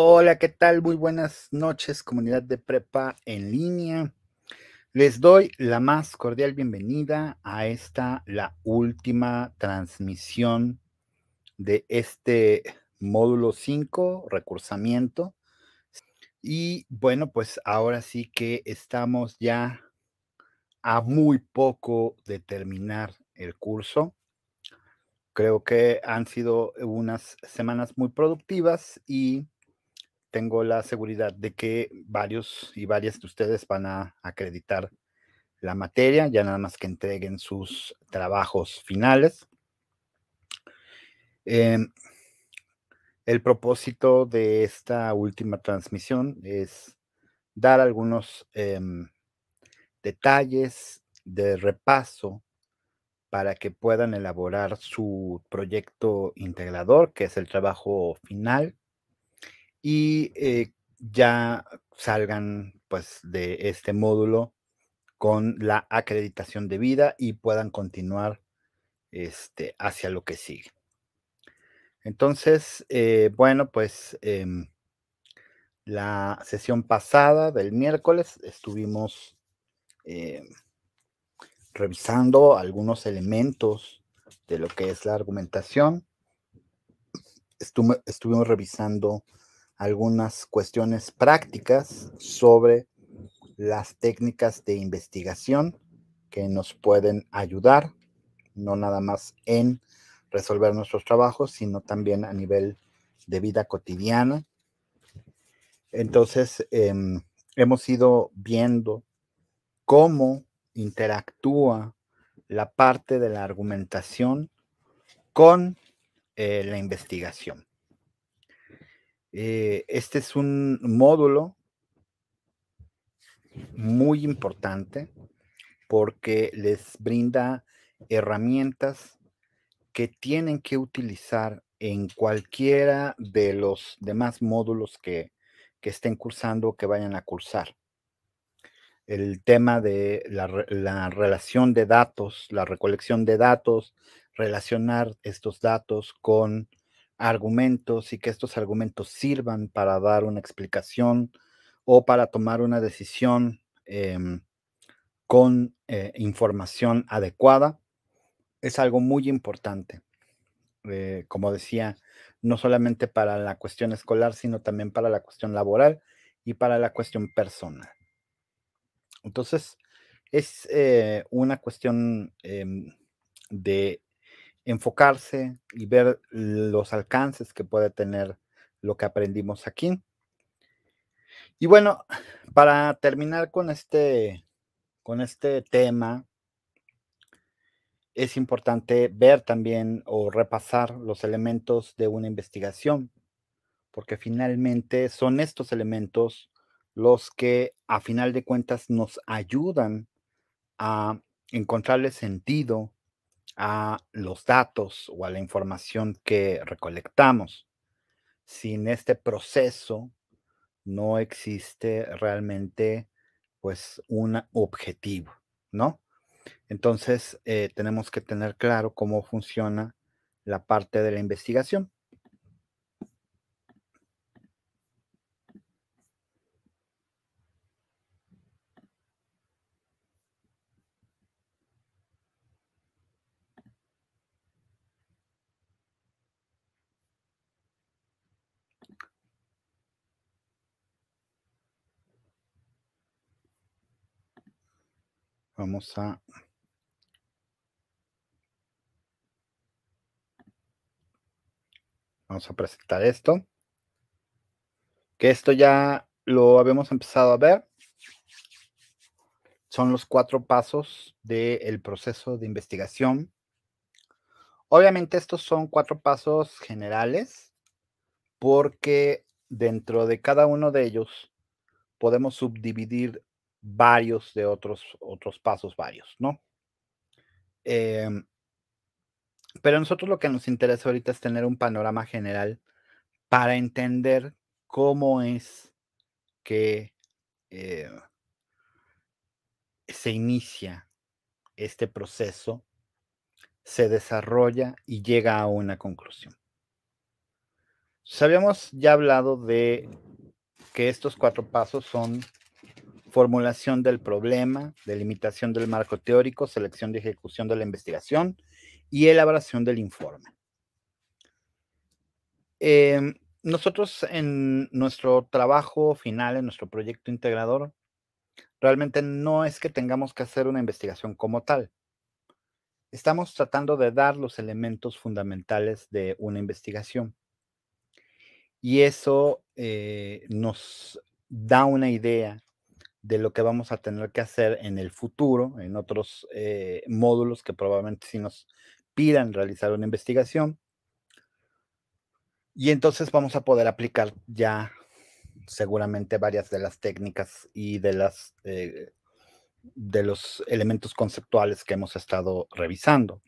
Hola, ¿qué tal? Muy buenas noches, comunidad de prepa en línea. Les doy la más cordial bienvenida a esta, la última transmisión de este módulo 5, recursamiento. Y bueno, pues ahora sí que estamos ya a muy poco de terminar el curso. Creo que han sido unas semanas muy productivas y tengo la seguridad de que varios y varias de ustedes van a acreditar la materia, ya nada más que entreguen sus trabajos finales. Eh, el propósito de esta última transmisión es dar algunos em, detalles de repaso para que puedan elaborar su proyecto integrador, que es el trabajo final y eh, ya salgan pues de este módulo con la acreditación de vida y puedan continuar este, hacia lo que sigue. Entonces, eh, bueno, pues em, la sesión pasada del miércoles estuvimos em, revisando algunos elementos de lo que es la argumentación. estuvimos revisando algunas cuestiones prácticas sobre las técnicas de investigación que nos pueden ayudar, no nada más en resolver nuestros trabajos, sino también a nivel de vida cotidiana. Entonces, em, hemos ido viendo cómo interactúa la parte de la argumentación con eh, la investigación. Eh, este es un módulo muy importante porque les brinda herramientas que tienen que utilizar en cualquiera de los demás módulos que, estén cursando o que vayan a cursar. El tema de la relación de datos, la recolección de datos, relacionar estos datos con argumentos y que estos argumentos sirvan para dar una explicación o para tomar una decisión em, con eh, información adecuada es algo muy importante. Eh, como decía, no solamente para la cuestión escolar, sino también para la cuestión laboral y para la cuestión personal. Entonces, es eh, una cuestión em, de enfocarse y ver los alcances que puede tener lo que aprendimos aquí. Y bueno, para terminar con este, con este tema, es importante ver también o repasar los elementos de una investigación, porque finalmente son estos elementos los que a final de cuentas nos ayudan a encontrarle sentido a los datos o a la información que recolectamos. Sin este proceso no existe realmente pues un objetivo, ¿no? Entonces eh, tenemos que tener claro cómo funciona la parte de la investigación. Vamos a... Vamos a presentar esto. Que esto ya lo habíamos empezado a ver. Son los cuatro pasos del proceso de investigación. Obviamente estos son cuatro pasos generales porque dentro de cada uno de ellos podemos subdividir varios de otros, otros pasos varios, ¿no? Em, pero a nosotros lo que nos interesa ahorita es tener un panorama general para entender cómo es que eh, se inicia este proceso, se desarrolla y llega a una conclusión. Entonces, habíamos ya hablado de que estos cuatro pasos son formulación del problema, delimitación del marco teórico, selección de ejecución de la investigación y elaboración del informe. Em, nosotros en nuestro trabajo final, en nuestro proyecto integrador, realmente no es que tengamos que hacer una investigación como tal. Estamos tratando de dar los elementos fundamentales de una investigación. Y eso eh, nos da una idea de lo que vamos a tener que hacer en el futuro, en otros eh, módulos que probablemente sí nos pidan realizar una investigación. Y entonces vamos a poder aplicar ya seguramente varias de las técnicas y de las eh, de los elementos conceptuales que hemos estado revisando.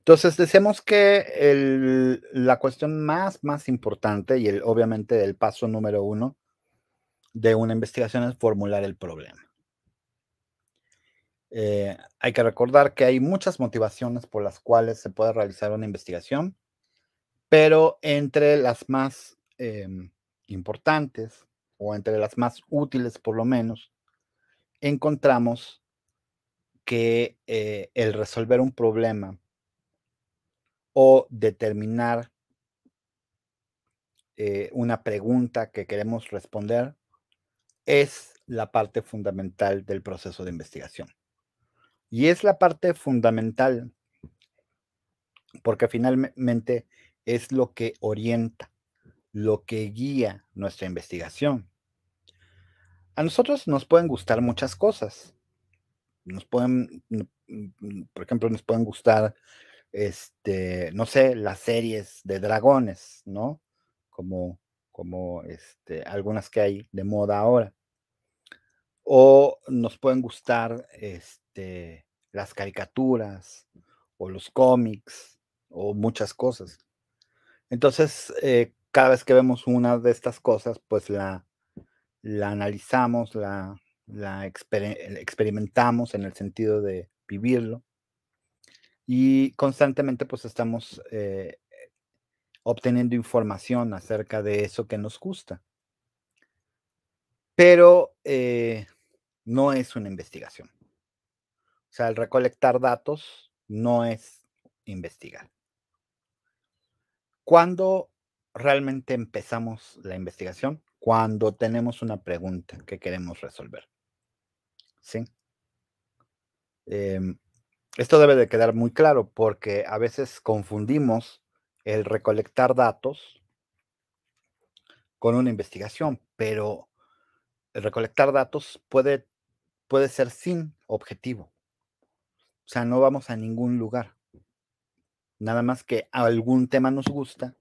Entonces decimos que la cuestión más más importante y obviamente el paso número uno de una investigación es formular el problema. Eh, hay que recordar que hay muchas motivaciones por las cuales se puede realizar una investigación, pero entre las más em, importantes o entre las más útiles por lo menos, encontramos que eh, el resolver un problema o determinar eh, una pregunta que queremos responder es la parte fundamental del proceso de investigación. Y es la parte fundamental porque finalmente es lo que orienta, lo que guía nuestra investigación. A nosotros nos pueden gustar muchas cosas. Nos pueden, por ejemplo, nos pueden gustar, este, no sé, las series de dragones, ¿no? Como como este, algunas que hay de moda ahora. O nos pueden gustar este, las caricaturas o los cómics o muchas cosas. Entonces, eh, cada vez que vemos una de estas cosas, pues la, la analizamos, la, experimentamos en el sentido de vivirlo. Y constantemente pues estamos eh, obteniendo información acerca de eso que nos gusta. Pero eh, no es una investigación. O sea, el recolectar datos no es investigar. ¿Cuándo realmente empezamos la investigación? Cuando tenemos una pregunta que queremos resolver. ¿Sí? Em, esto debe de quedar muy claro porque a veces confundimos el recolectar datos con una investigación, pero el recolectar datos puede, puede ser sin objetivo. O sea, no vamos a ningún lugar. Nada más que algún tema nos gusta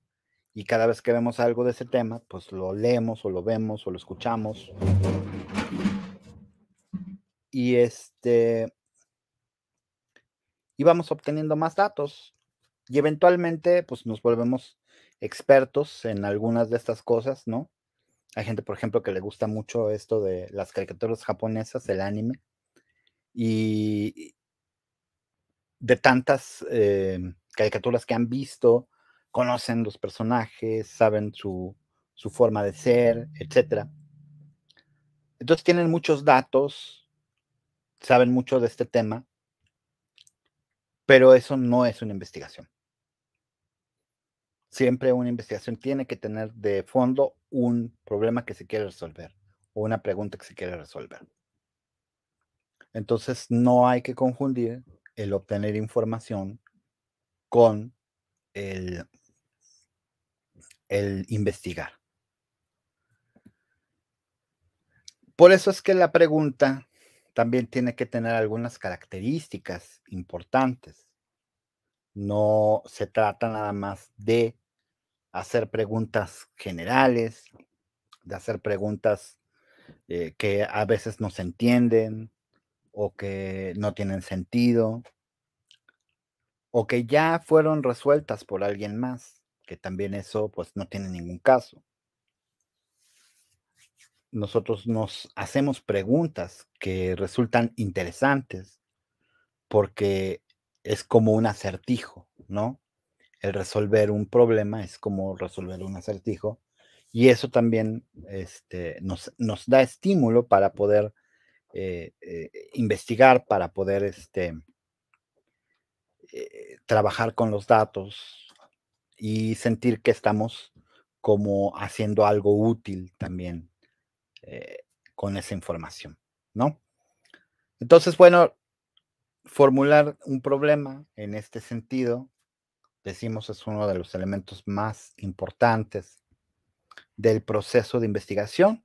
y cada vez que vemos algo de ese tema, pues lo leemos o lo vemos o lo escuchamos. Y este y vamos obteniendo más datos y eventualmente pues nos volvemos expertos en algunas de estas cosas, ¿no? Hay gente, por ejemplo, que le gusta mucho esto de las caricaturas japonesas, el anime, y de tantas em, caricaturas que han visto, conocen los personajes, saben su, su forma de ser, etc. Entonces tienen muchos datos, saben mucho de este tema, pero eso no es una investigación siempre una investigación tiene que tener de fondo un problema que se quiere resolver o una pregunta que se quiere resolver. Entonces, no hay que confundir el obtener información con el, el investigar. Por eso es que la pregunta también tiene que tener algunas características importantes. No se trata nada más de hacer preguntas generales, de hacer preguntas eh, que a veces no se entienden o que no tienen sentido o que ya fueron resueltas por alguien más, que también eso pues no tiene ningún caso. Nosotros nos hacemos preguntas que resultan interesantes porque es como un acertijo, ¿no? el resolver un problema es como resolver un acertijo y eso también este, nos, da estímulo para poder eh, eh, investigar, para poder este, eh, trabajar con los datos y sentir que estamos como haciendo algo útil también con esa información, ¿no? Entonces, bueno, formular un problema en este sentido decimos es uno de los elementos más importantes del proceso de investigación.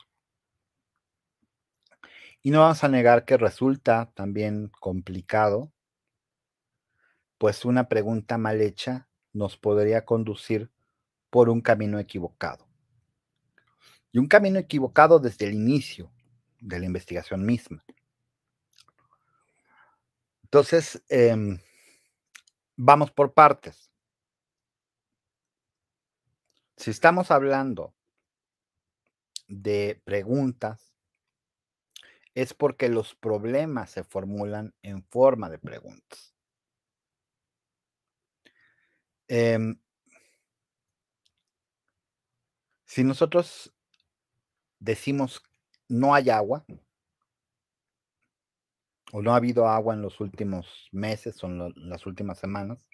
Y no vamos a negar que resulta también complicado, pues una pregunta mal hecha nos podría conducir por un camino equivocado. Y un camino equivocado desde el inicio de la investigación misma. Entonces, em, vamos por partes. Si estamos hablando de preguntas, es porque los problemas se formulan en forma de preguntas. Em, si nosotros decimos no hay agua, o no ha habido agua en los últimos meses o en las últimas semanas,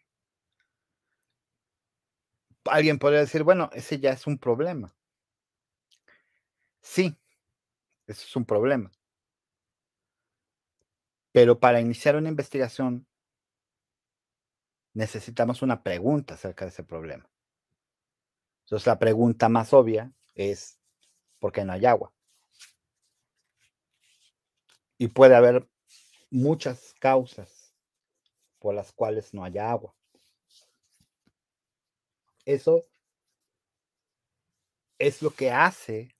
alguien podría decir, bueno, ese ya es un problema. Sí, eso es un problema. Pero para iniciar una investigación necesitamos una pregunta acerca de ese problema. Entonces la pregunta más obvia es, ¿por qué no hay agua? Y puede haber muchas causas por las cuales no haya agua eso es lo que hace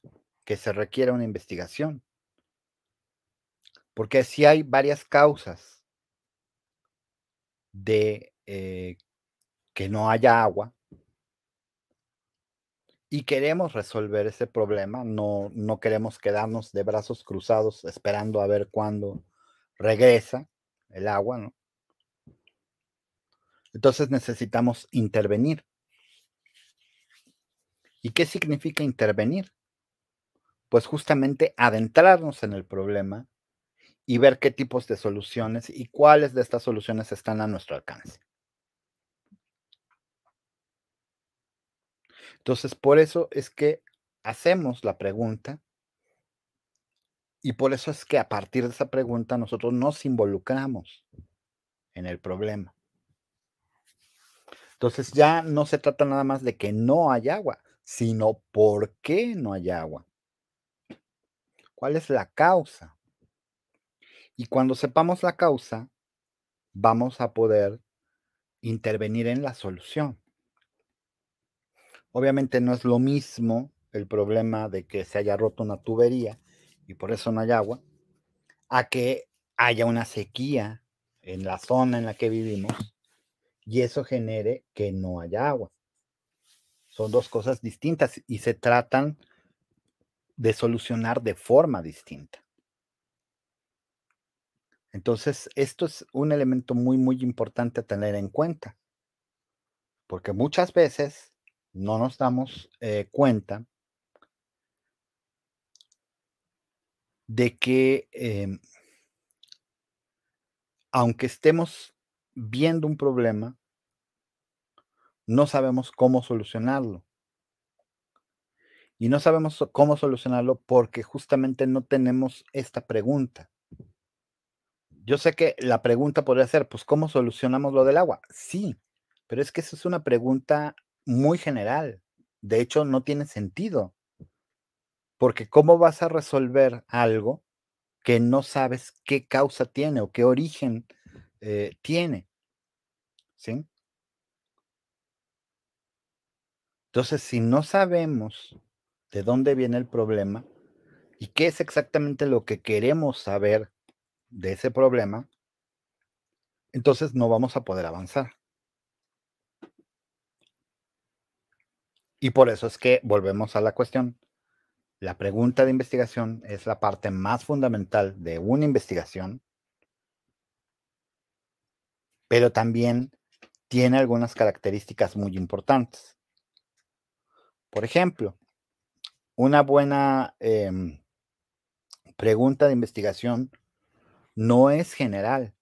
que se requiera una investigación. Porque si hay varias causas de eh, que no haya agua y queremos resolver ese problema, no, no queremos quedarnos de brazos cruzados esperando a ver cuándo regresa el agua, Entonces necesitamos intervenir. ¿Y qué significa intervenir? Pues justamente adentrarnos en el problema y ver qué tipos de soluciones y cuáles de estas soluciones están a nuestro alcance. Entonces, por eso es que hacemos la pregunta y por eso es que a partir de esa pregunta nosotros nos involucramos en el problema. Entonces ya no se trata nada más de que no hay agua, sino por qué no hay agua. ¿Cuál es la causa? Y cuando sepamos la causa, vamos a poder intervenir en la solución. Obviamente no es lo mismo el problema de que se haya roto una tubería y por eso no hay agua, a que haya una sequía en la zona en la que vivimos y eso genere que no haya agua. Son dos cosas distintas y se tratan de solucionar de forma distinta. Entonces, esto es un elemento muy, muy importante a tener en cuenta, porque muchas veces no nos damos eh, cuenta de que em, aunque estemos viendo un problema, no sabemos cómo solucionarlo. Y no sabemos cómo solucionarlo porque justamente no tenemos esta pregunta. Yo sé que la pregunta podría ser, pues, ¿cómo solucionamos lo del agua? Sí, pero es que esa es una pregunta muy general. De hecho, no tiene sentido. Porque ¿cómo vas a resolver algo que no sabes qué causa tiene o qué origen eh, tiene? ¿Sí? Entonces, si no sabemos de dónde viene el problema y qué es exactamente lo que queremos saber de ese problema, entonces no vamos a poder avanzar. Y por eso es que volvemos a la cuestión. La pregunta de investigación es la parte más fundamental de una investigación, pero también tiene algunas características muy importantes. Por ejemplo, una buena em, pregunta de investigación no es general.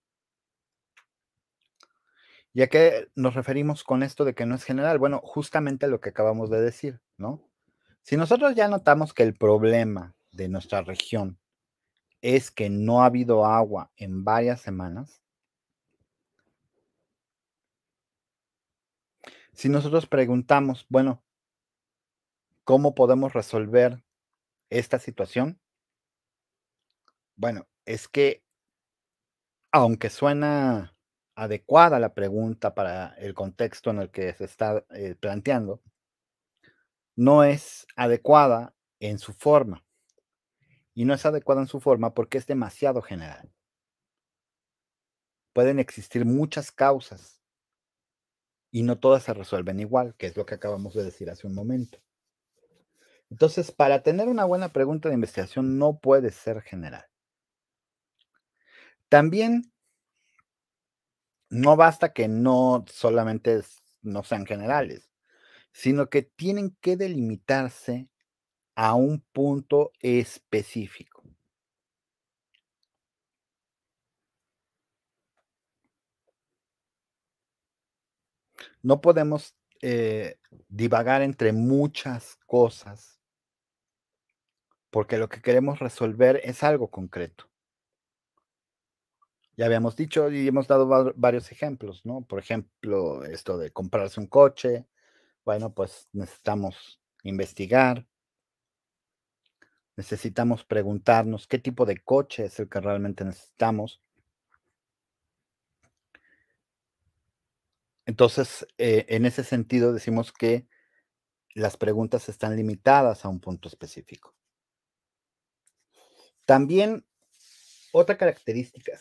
¿Y a qué nos referimos con esto de que no es general? Bueno, justamente lo que acabamos de decir, ¿no? Si nosotros ya notamos que el problema de nuestra región es que no ha habido agua en varias semanas, si nosotros preguntamos, bueno, ¿Cómo podemos resolver esta situación? Bueno, es que aunque suena adecuada la pregunta para el contexto en el que se está eh, planteando, no es adecuada en su forma. Y no es adecuada en su forma porque es demasiado general. Pueden existir muchas causas y no todas se resuelven igual, que es lo que acabamos de decir hace un momento. Entonces, para tener una buena pregunta de investigación no puede ser general. También no basta que no solamente no sean generales, sino que tienen que delimitarse a un punto específico. No podemos eh, divagar entre muchas cosas porque lo que queremos resolver es algo concreto. Ya habíamos dicho y hemos dado varios ejemplos, ¿no? Por ejemplo, esto de comprarse un coche. Bueno, pues necesitamos investigar. Necesitamos preguntarnos qué tipo de coche es el que realmente necesitamos. Entonces, eh, en ese sentido, decimos que las preguntas están limitadas a un punto específico. También, otra característica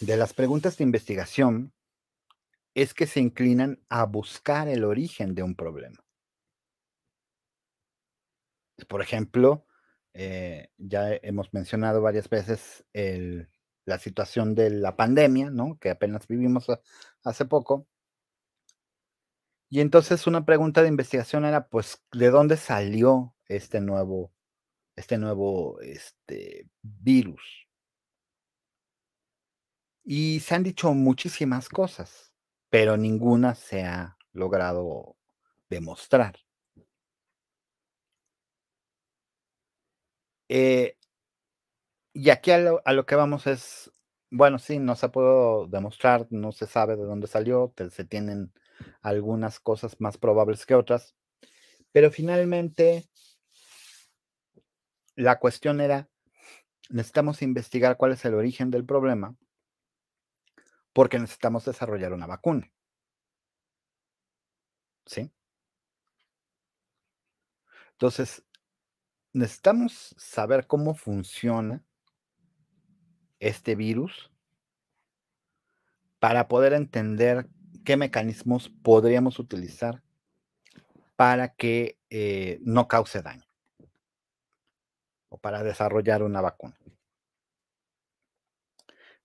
de las preguntas de investigación es que se inclinan a buscar el origen de un problema. Por ejemplo, eh, ya hemos mencionado varias veces la situación de la pandemia, ¿no? Que apenas vivimos hace poco. Y entonces una pregunta de investigación era, pues, ¿de dónde salió este nuevo este nuevo este, virus. Y se han dicho muchísimas cosas, pero ninguna se ha logrado demostrar. Eh, y aquí a lo, a lo, que vamos es, bueno, sí, no se ha podido demostrar, no se sabe de dónde salió, se tienen algunas cosas más probables que otras, pero finalmente la cuestión era, necesitamos investigar cuál es el origen del problema porque necesitamos desarrollar una vacuna. ¿Sí? Entonces, necesitamos saber cómo funciona este virus para poder entender qué mecanismos podríamos utilizar para que eh, no cause daño para desarrollar una vacuna.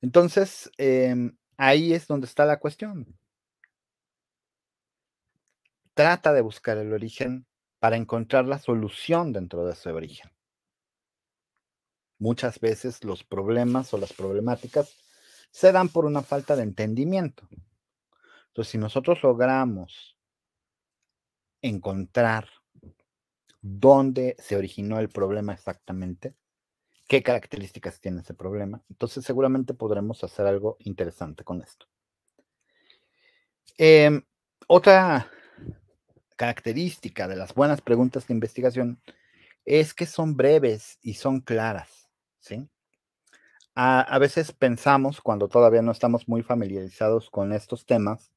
Entonces, em, ahí es donde está la cuestión. Trata de buscar el origen para encontrar la solución dentro de ese origen. Muchas veces los problemas o las problemáticas se dan por una falta de entendimiento. Entonces, si nosotros logramos encontrar dónde se originó el problema exactamente, qué características tiene ese problema. Entonces seguramente podremos hacer algo interesante con esto. Em, otra característica de las buenas preguntas de investigación es que son breves y son claras, ¿sí? a, veces pensamos, cuando todavía no estamos muy familiarizados con estos temas,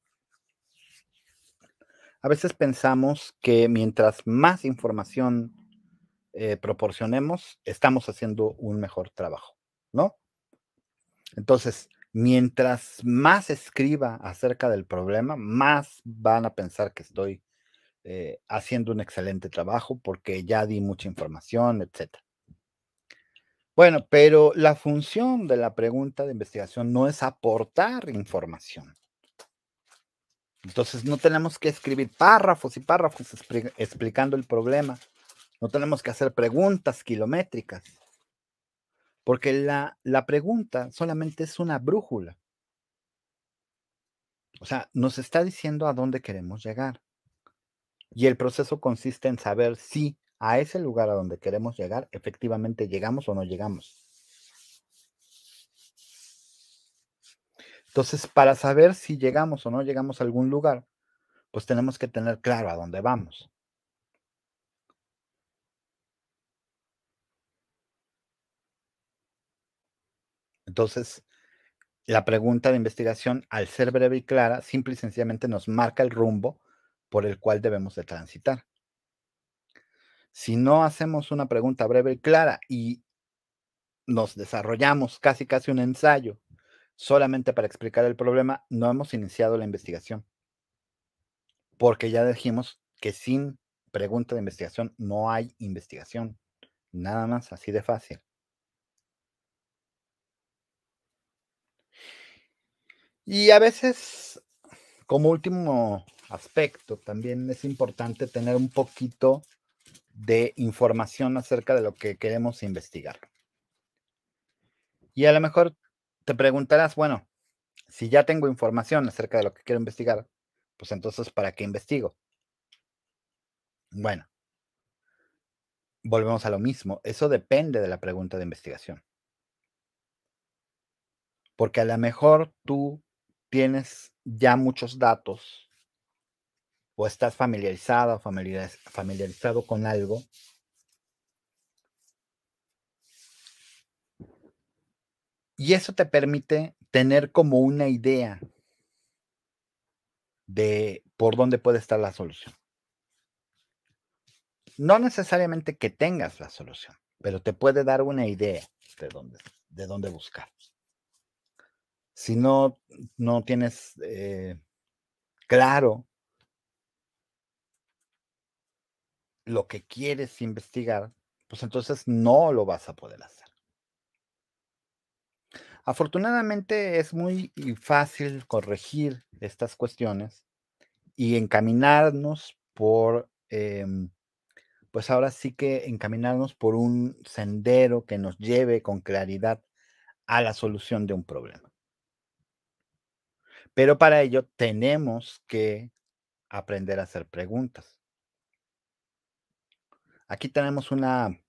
a veces pensamos que mientras más información eh, proporcionemos, estamos haciendo un mejor trabajo, ¿no? Entonces, mientras más escriba acerca del problema, más van a pensar que estoy eh, haciendo un excelente trabajo porque ya di mucha información, etc. Bueno, pero la función de la pregunta de investigación no es aportar información. Entonces no tenemos que escribir párrafos y párrafos explicando el problema. No tenemos que hacer preguntas kilométricas. Porque la, la pregunta solamente es una brújula. O sea, nos está diciendo a dónde queremos llegar. Y el proceso consiste en saber si a ese lugar a donde queremos llegar efectivamente llegamos o no llegamos. Entonces, para saber si llegamos o no llegamos a algún lugar, pues tenemos que tener claro a dónde vamos. Entonces, la pregunta de investigación, al ser breve y clara, simple y sencillamente nos marca el rumbo por el cual debemos de transitar. Si no hacemos una pregunta breve y clara y nos desarrollamos casi casi un ensayo solamente para explicar el problema, no hemos iniciado la investigación. Porque ya dijimos que sin pregunta de investigación no hay investigación. Nada más así de fácil. Y a veces, como último aspecto, también es importante tener un poquito de información acerca de lo que queremos investigar. Y a lo mejor te preguntarás, bueno, si ya tengo información acerca de lo que quiero investigar, pues entonces, ¿para qué investigo? Bueno, volvemos a lo mismo. Eso depende de la pregunta de investigación. Porque a lo mejor tú tienes ya muchos datos o estás familiarizado familiarizado con algo Y eso te permite tener como una idea de por dónde puede estar la solución. No necesariamente que tengas la solución, pero te puede dar una idea de dónde, de dónde buscar. Si no, no tienes eh, claro lo que quieres investigar, pues entonces no lo vas a poder hacer. Afortunadamente es muy fácil corregir estas cuestiones y encaminarnos por, em, pues ahora sí que encaminarnos por un sendero que nos lleve con claridad a la solución de un problema. Pero para ello tenemos que aprender a hacer preguntas. Aquí tenemos una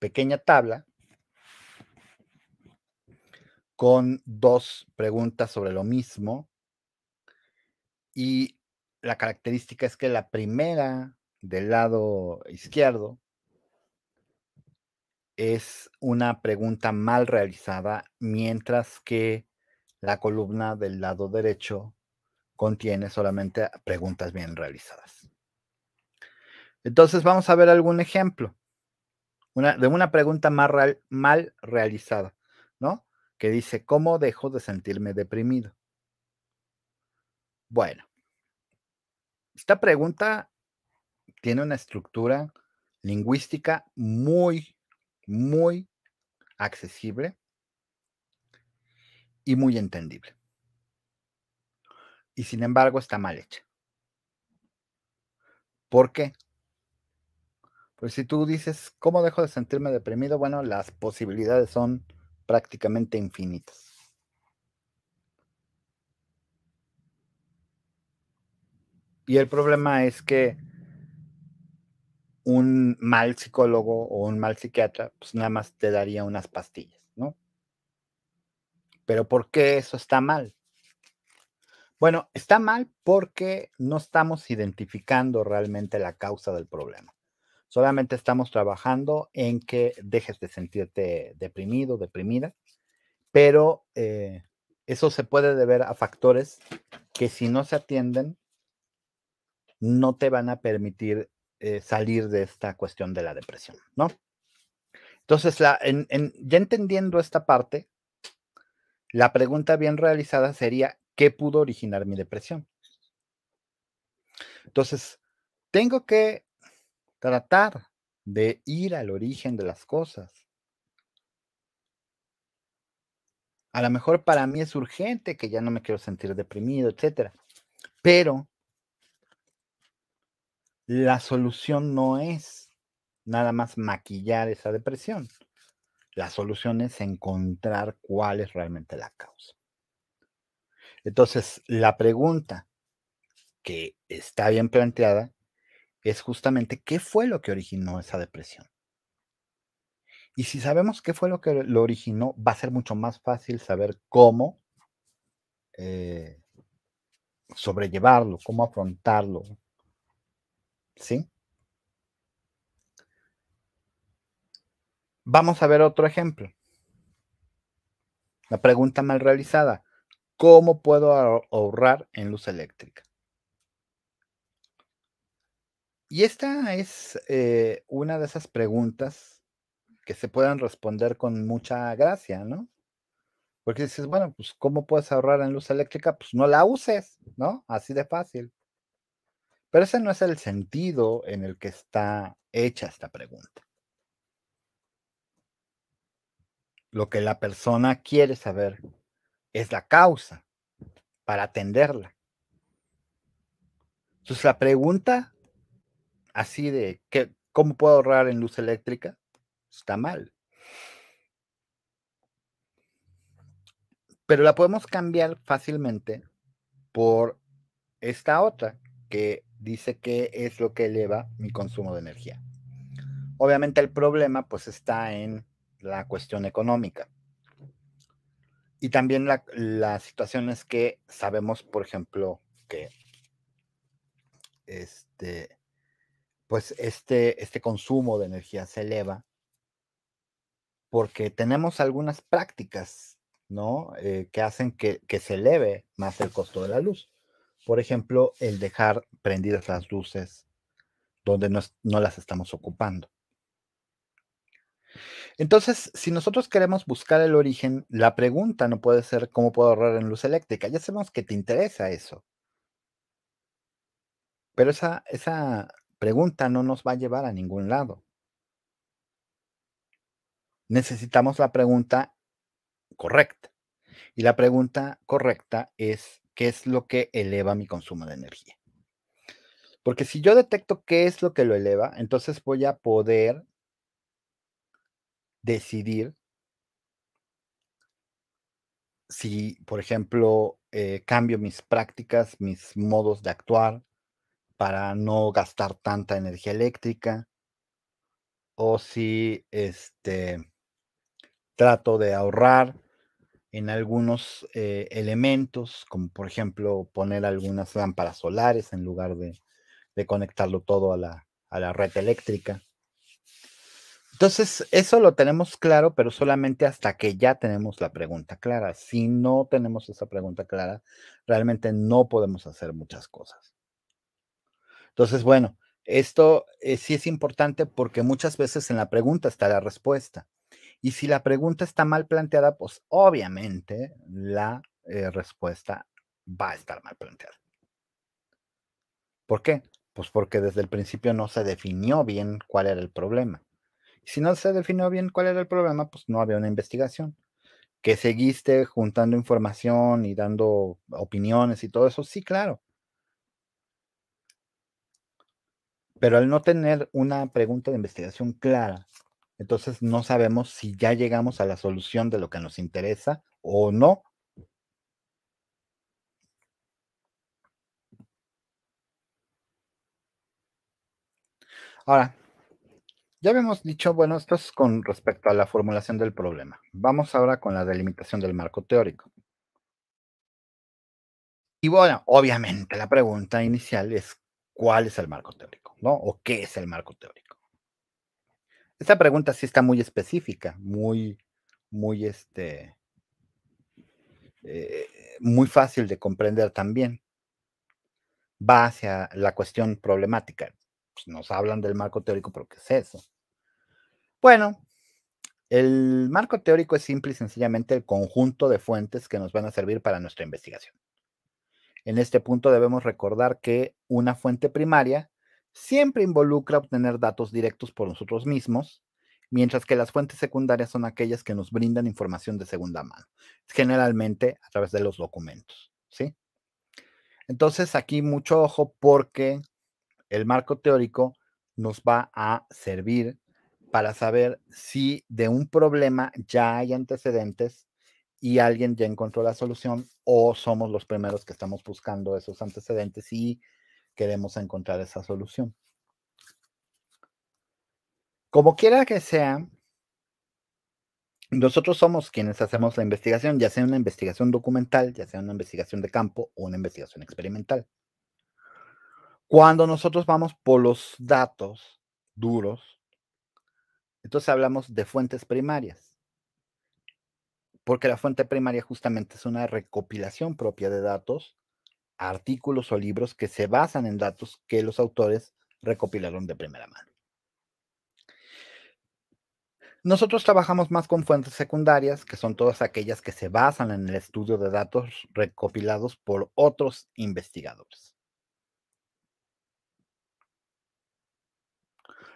pequeña tabla con dos preguntas sobre lo mismo. Y la característica es que la primera del lado izquierdo es una pregunta mal realizada, mientras que la columna del lado derecho contiene solamente preguntas bien realizadas. Entonces vamos a ver algún ejemplo de una pregunta mal realizada, ¿no? que dice, ¿cómo dejo de sentirme deprimido? Bueno, esta pregunta tiene una estructura lingüística muy, muy accesible y muy entendible. Y sin embargo está mal hecha. ¿Por qué? Pues si tú dices, ¿cómo dejo de sentirme deprimido? Bueno, las posibilidades son prácticamente infinitas. Y el problema es que un mal psicólogo o un mal psiquiatra, pues nada más te daría unas pastillas, ¿no? Pero ¿por qué eso está mal? Bueno, está mal porque no estamos identificando realmente la causa del problema. Solamente estamos trabajando en que dejes de sentirte deprimido, deprimida, pero eh, eso se puede deber a factores que si no se atienden, no te van a permitir eh, salir de esta cuestión de la depresión, ¿no? Entonces, ya entendiendo esta parte, la pregunta bien realizada sería, ¿qué pudo originar mi depresión? Entonces, tengo que tratar de ir al origen de las cosas. A lo mejor para mí es urgente que ya no me quiero sentir deprimido, etcétera. Pero la solución no es nada más maquillar esa depresión. La solución es encontrar cuál es realmente la causa. Entonces, la pregunta que está bien planteada es justamente qué fue lo que originó esa depresión. Y si sabemos qué fue lo que lo originó, va a ser mucho más fácil saber cómo eh, sobrellevarlo, cómo afrontarlo. ¿Sí? Vamos a ver otro ejemplo. La pregunta mal realizada. ¿Cómo puedo ahorrar en luz eléctrica? Y esta es eh, una de esas preguntas que se puedan responder con mucha gracia, ¿no? Porque dices, bueno, pues ¿cómo puedes ahorrar en luz eléctrica? Pues no la uses, ¿no? Así de fácil. Pero ese no es el sentido en el que está hecha esta pregunta. Lo que la persona quiere saber es la causa para atenderla. Entonces la pregunta así de que, ¿cómo puedo ahorrar en luz eléctrica? Está mal. Pero la podemos cambiar fácilmente por esta otra que dice que es lo que eleva mi consumo de energía. Obviamente el problema pues está en la cuestión económica. Y también la, la situación es que sabemos, por ejemplo, que este, pues este, este consumo de energía se eleva porque tenemos algunas prácticas, ¿no? Eh, que hacen que, se eleve más el costo de la luz. Por ejemplo, el dejar prendidas las luces donde no, las estamos ocupando. Entonces, si nosotros queremos buscar el origen, la pregunta no puede ser cómo puedo ahorrar en luz eléctrica. Ya sabemos que te interesa eso. Pero esa, esa pregunta no nos va a llevar a ningún lado. Necesitamos la pregunta correcta. Y la pregunta correcta es, ¿qué es lo que eleva mi consumo de energía? Porque si yo detecto qué es lo que lo eleva, entonces voy a poder decidir si, por ejemplo, eh, cambio mis prácticas, mis modos de actuar, para no gastar tanta energía eléctrica o si este trato de ahorrar en algunos eh, elementos, como por ejemplo poner algunas lámparas solares en lugar de, conectarlo todo a la, a la red eléctrica. Entonces, eso lo tenemos claro, pero solamente hasta que ya tenemos la pregunta clara. Si no tenemos esa pregunta clara, realmente no podemos hacer muchas cosas. Entonces, bueno, esto eh, sí es importante porque muchas veces en la pregunta está la respuesta. Y si la pregunta está mal planteada, pues obviamente la eh, respuesta va a estar mal planteada. ¿Por qué? Pues porque desde el principio no se definió bien cuál era el problema. si no se definió bien cuál era el problema, pues no había una investigación. Que seguiste juntando información y dando opiniones y todo eso, sí, claro. Pero al no tener una pregunta de investigación clara, entonces no sabemos si ya llegamos a la solución de lo que nos interesa o no. Ahora, ya habíamos dicho, bueno, esto es con respecto a la formulación del problema. Vamos ahora con la delimitación del marco teórico. Y bueno, obviamente la pregunta inicial es cuál es el marco teórico, ¿no? O qué es el marco teórico. Esta pregunta sí está muy específica, muy, muy, este, eh, muy fácil de comprender también. Va hacia la cuestión problemática. Pues, nos hablan del marco teórico, pero ¿qué es eso? Bueno, el marco teórico es simple y sencillamente el conjunto de fuentes que nos van a servir para nuestra investigación. En este punto debemos recordar que una fuente primaria siempre involucra obtener datos directos por nosotros mismos, mientras que las fuentes secundarias son aquellas que nos brindan información de segunda mano, generalmente a través de los documentos, ¿sí? Entonces aquí mucho ojo porque el marco teórico nos va a servir para saber si de un problema ya hay antecedentes y alguien ya encontró la solución o somos los primeros que estamos buscando esos antecedentes y queremos encontrar esa solución. Como quiera que sea, nosotros somos quienes hacemos la investigación, ya sea una investigación documental, ya sea una investigación de campo o una investigación experimental. Cuando nosotros vamos por los datos duros, entonces hablamos de fuentes primarias porque la fuente primaria justamente es una recopilación propia de datos, artículos o libros que se basan en datos que los autores recopilaron de primera mano. Nosotros trabajamos más con fuentes secundarias, que son todas aquellas que se basan en el estudio de datos recopilados por otros investigadores.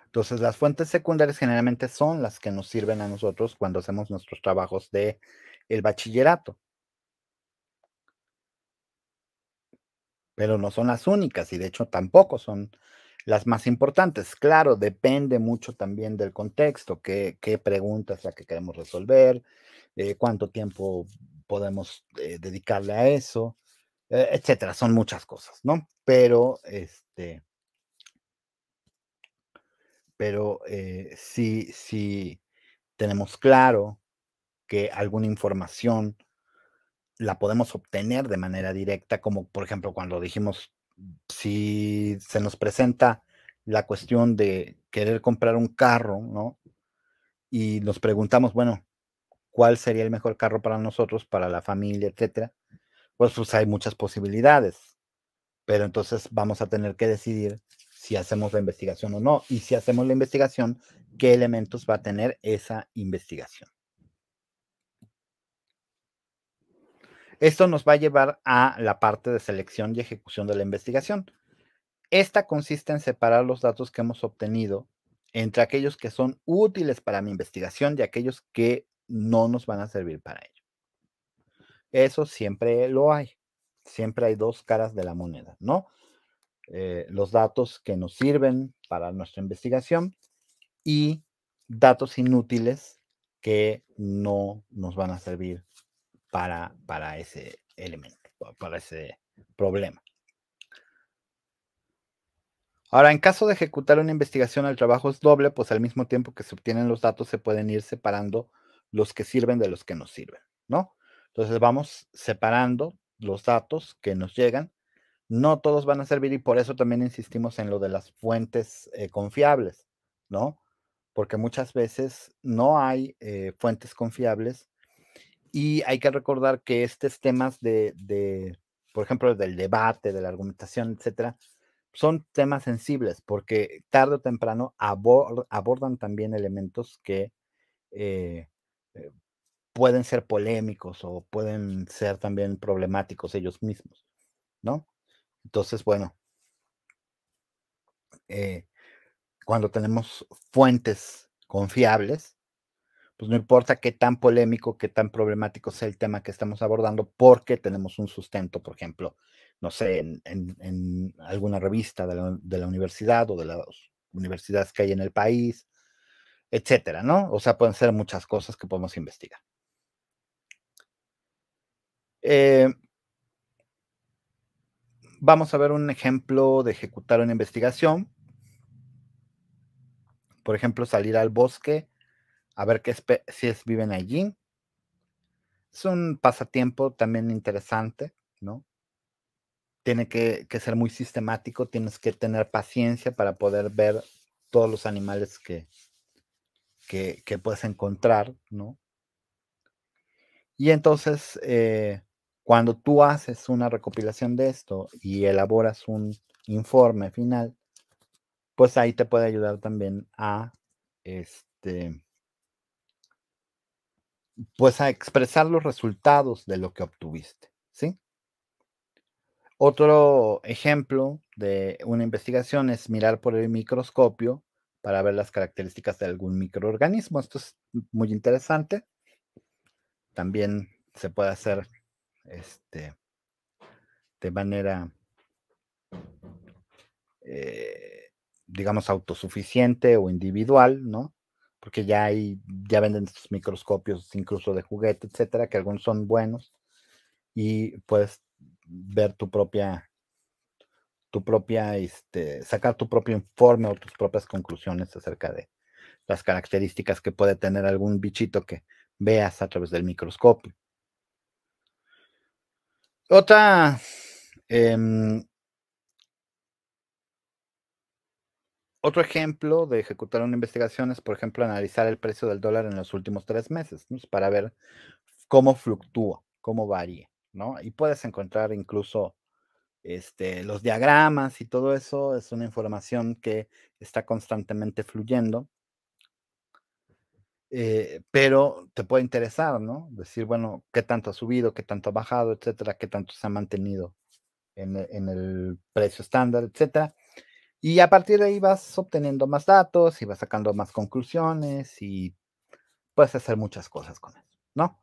Entonces, las fuentes secundarias generalmente son las que nos sirven a nosotros cuando hacemos nuestros trabajos de el bachillerato. Pero no son las únicas y de hecho tampoco son las más importantes. Claro, depende mucho también del contexto, qué, preguntas pregunta la que queremos resolver, eh, cuánto tiempo podemos eh, dedicarle a eso, eh, etcétera. Son muchas cosas, ¿no? Pero este pero eh, si tenemos claro que alguna información la podemos obtener de manera directa, como por ejemplo cuando dijimos, si se nos presenta la cuestión de querer comprar un carro, ¿no? Y nos preguntamos, bueno, ¿cuál sería el mejor carro para nosotros, para la familia, etcétera? Pues, pues hay muchas posibilidades, pero entonces vamos a tener que decidir si hacemos la investigación o no, y si hacemos la investigación, qué elementos va a tener esa investigación. Esto nos va a llevar a la parte de selección y ejecución de la investigación. Esta consiste en separar los datos que hemos obtenido entre aquellos que son útiles para mi investigación y aquellos que no nos van a servir para ello. Eso siempre lo hay. Siempre hay dos caras de la moneda, ¿no? Eh, los datos que nos sirven para nuestra investigación y datos inútiles que no nos van a servir para, para ese elemento, para ese problema. Ahora, en caso de ejecutar una investigación, el trabajo es doble, pues al mismo tiempo que se obtienen los datos, se pueden ir separando los que sirven de los que nos sirven, ¿no? Entonces vamos separando los datos que nos llegan no todos van a servir y por eso también insistimos en lo de las fuentes eh, confiables, ¿no? Porque muchas veces no hay eh, fuentes confiables y hay que recordar que estos temas de, por ejemplo, del debate, de la argumentación, etcétera, son temas sensibles porque tarde o temprano abordan también elementos que eh, pueden ser polémicos o pueden ser también problemáticos ellos mismos, ¿no? Entonces, bueno, eh, cuando tenemos fuentes confiables, pues no importa qué tan polémico, qué tan problemático sea el tema que estamos abordando, porque tenemos un sustento, por ejemplo, no sé, en, alguna revista de la, de la, universidad o de las universidades que hay en el país, etcétera, ¿no? O sea, pueden ser muchas cosas que podemos investigar. Eh, vamos a ver un ejemplo de ejecutar una investigación. Por ejemplo, salir al bosque a ver qué especies viven allí. Es un pasatiempo también interesante, ¿no? Tiene que, ser muy sistemático, tienes que tener paciencia para poder ver todos los animales que, que, puedes encontrar, ¿no? Y entonces, eh, cuando tú haces una recopilación de esto y elaboras un informe final, pues ahí te puede ayudar también a este pues a expresar los resultados de lo que obtuviste, ¿sí? Otro ejemplo de una investigación es mirar por el microscopio para ver las características de algún microorganismo. Esto es muy interesante. También se puede hacer este, de manera, eh, digamos, autosuficiente o individual, ¿no? Porque ya hay, ya venden estos microscopios incluso de juguete, etcétera, que algunos son buenos y puedes ver tu propia, tu propia, este, sacar tu propio informe o tus propias conclusiones acerca de las características que puede tener algún bichito que veas a través del microscopio. Otra. Em, otro ejemplo de ejecutar una investigación es, por ejemplo, analizar el precio del dólar en los últimos tres meses, para ver cómo fluctúa, cómo varía, ¿no? Y puedes encontrar incluso este, los diagramas y todo eso, es una información que está constantemente fluyendo. Eh, pero te puede interesar, ¿no? Decir, bueno, qué tanto ha subido, qué tanto ha bajado, etcétera, qué tanto se ha mantenido en, e, en el precio estándar, etcétera. Y a partir de ahí vas obteniendo más datos y vas sacando más conclusiones y puedes hacer muchas cosas con eso, ¿no?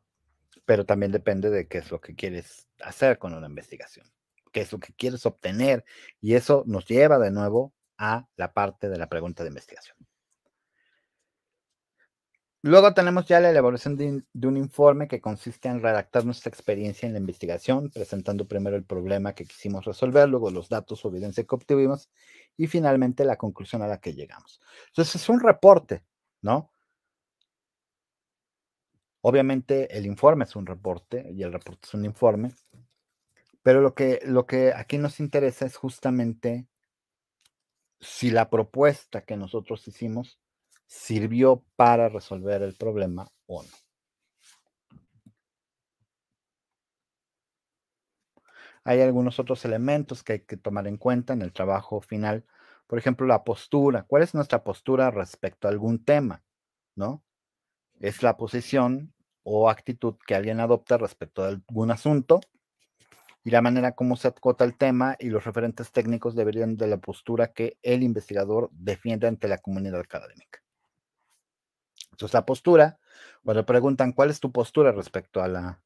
Pero también depende de qué es lo que quieres hacer con una investigación, qué es lo que quieres obtener y eso nos lleva de nuevo a la parte de la pregunta de investigación. Luego tenemos ya la elaboración de, un informe que consiste en redactar nuestra experiencia en la investigación, presentando primero el problema que quisimos resolver, luego los datos o evidencia que obtuvimos y finalmente la conclusión a la que llegamos. Entonces es un reporte, ¿no? Obviamente el informe es un reporte y el reporte es un informe, pero lo que, lo que aquí nos interesa es justamente si la propuesta que nosotros hicimos sirvió para resolver el problema o no. Hay algunos otros elementos que hay que tomar en cuenta en el trabajo final. Por ejemplo, la postura. ¿Cuál es nuestra postura respecto a algún tema? ¿No? Es la posición o actitud que alguien adopta respecto a algún asunto y la manera como se acota el tema y los referentes técnicos deberían de la postura que el investigador defiende ante la comunidad académica. Entonces, pues, la postura, cuando pues, preguntan cuál es tu postura respecto a la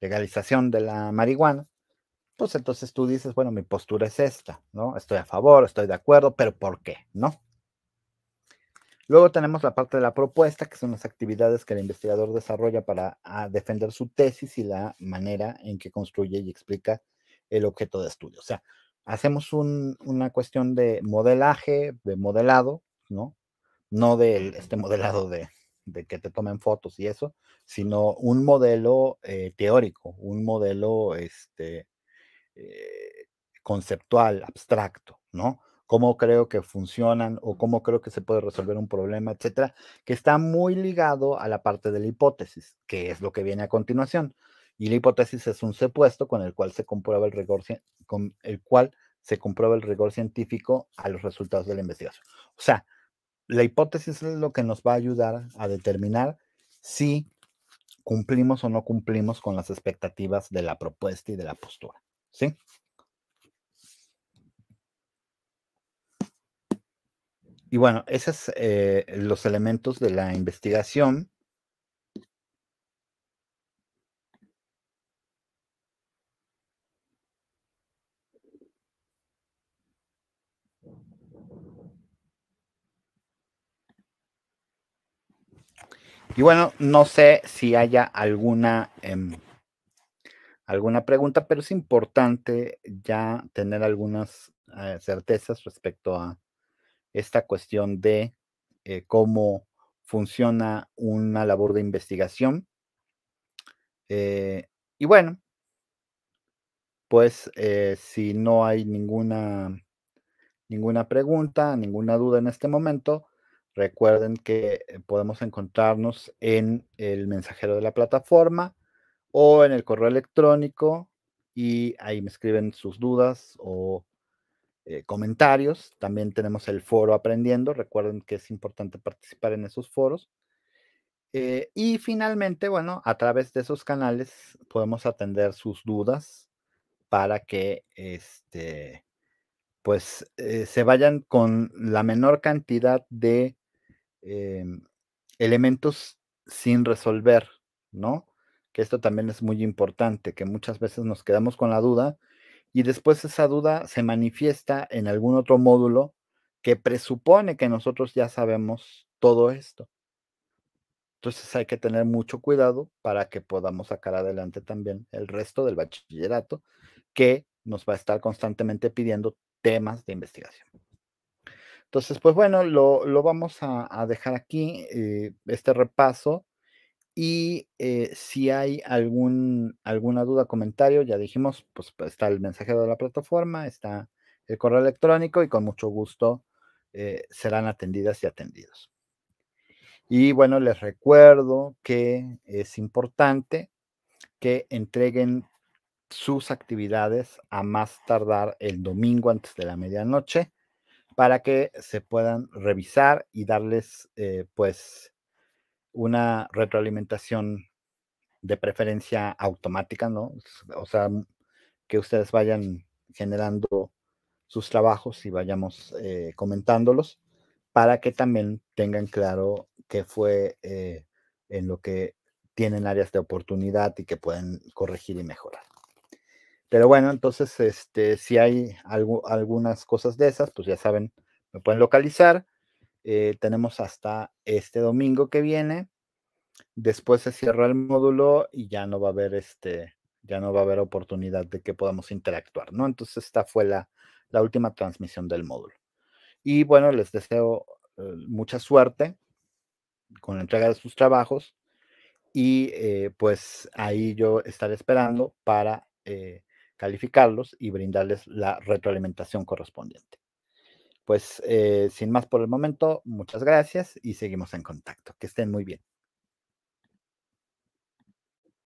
legalización de la marihuana, pues entonces tú dices, bueno, mi postura es esta, ¿no? Estoy a favor, estoy de acuerdo, pero ¿por qué? ¿No? Luego tenemos la parte de la propuesta, que son las actividades que el investigador desarrolla para ah, defender su tesis y la manera en que construye y explica el objeto de estudio. O sea, hacemos una cuestión de modelaje, de modelado, ¿no? No de este modelado de, de que te tomen fotos y eso, sino un modelo eh, teórico, un modelo este, eh, conceptual, abstracto, ¿no? Cómo creo que funcionan o cómo creo que se puede resolver un problema, etcétera, que está muy ligado a la parte de la hipótesis, que es lo que viene a continuación. Y la hipótesis es un supuesto con el cual se comprueba el rigor, con el cual se comprueba el rigor científico a los resultados de la investigación. O sea, la hipótesis es lo que nos va a ayudar a determinar si cumplimos o no cumplimos con las expectativas de la propuesta y de la postura. ¿Sí? Y bueno, esos son eh, los elementos de la investigación. Y bueno, no sé si haya alguna, em, alguna pregunta, pero es importante ya tener algunas eh, certezas respecto a esta cuestión de eh, cómo funciona una labor de investigación. Eh, y bueno, pues si no hay ninguna, ninguna pregunta, ninguna duda en este momento, Recuerden que eh, podemos encontrarnos en el mensajero de la plataforma o en el correo electrónico y ahí me escriben sus dudas o eh, comentarios. También tenemos el foro aprendiendo. Recuerden que es importante participar en esos foros. Eh, y finalmente, bueno, a través de esos canales podemos atender sus dudas para que este, pues se vayan con la menor cantidad de eh, elementos sin resolver, ¿no? Que esto también es muy importante, que muchas veces nos quedamos con la duda y después esa duda se manifiesta en algún otro módulo que presupone que nosotros ya sabemos todo esto. Entonces hay que tener mucho cuidado para que podamos sacar adelante también el resto del bachillerato que nos va a estar constantemente pidiendo temas de investigación. Entonces, pues bueno, lo, vamos a, dejar aquí, eh, este repaso. Y eh, si hay algún, alguna duda, comentario, ya dijimos, pues, pues está el mensajero de la plataforma, está el correo electrónico y con mucho gusto eh, serán atendidas y atendidos. Y bueno, les recuerdo que es importante que entreguen sus actividades a más tardar el domingo antes de la medianoche para que se puedan revisar y darles eh, pues una retroalimentación de preferencia automática, ¿no? O sea, que ustedes vayan generando sus trabajos y vayamos eh, comentándolos para que también tengan claro qué fue eh, en lo que tienen áreas de oportunidad y que pueden corregir y mejorar. Pero bueno, entonces, este, si hay algunas cosas de esas, pues ya saben, me pueden localizar. Eh, tenemos hasta este domingo que viene. Después se cierra el módulo y ya no va a haber este, ya no va a haber oportunidad de que podamos interactuar, ¿no? Entonces, esta fue la, última transmisión del módulo. Y bueno, les deseo eh, mucha suerte con la entrega de sus trabajos y eh, pues ahí yo estaré esperando para calificarlos y brindarles la retroalimentación correspondiente. Pues eh, sin más por el momento, muchas gracias y seguimos en contacto. Que estén muy bien.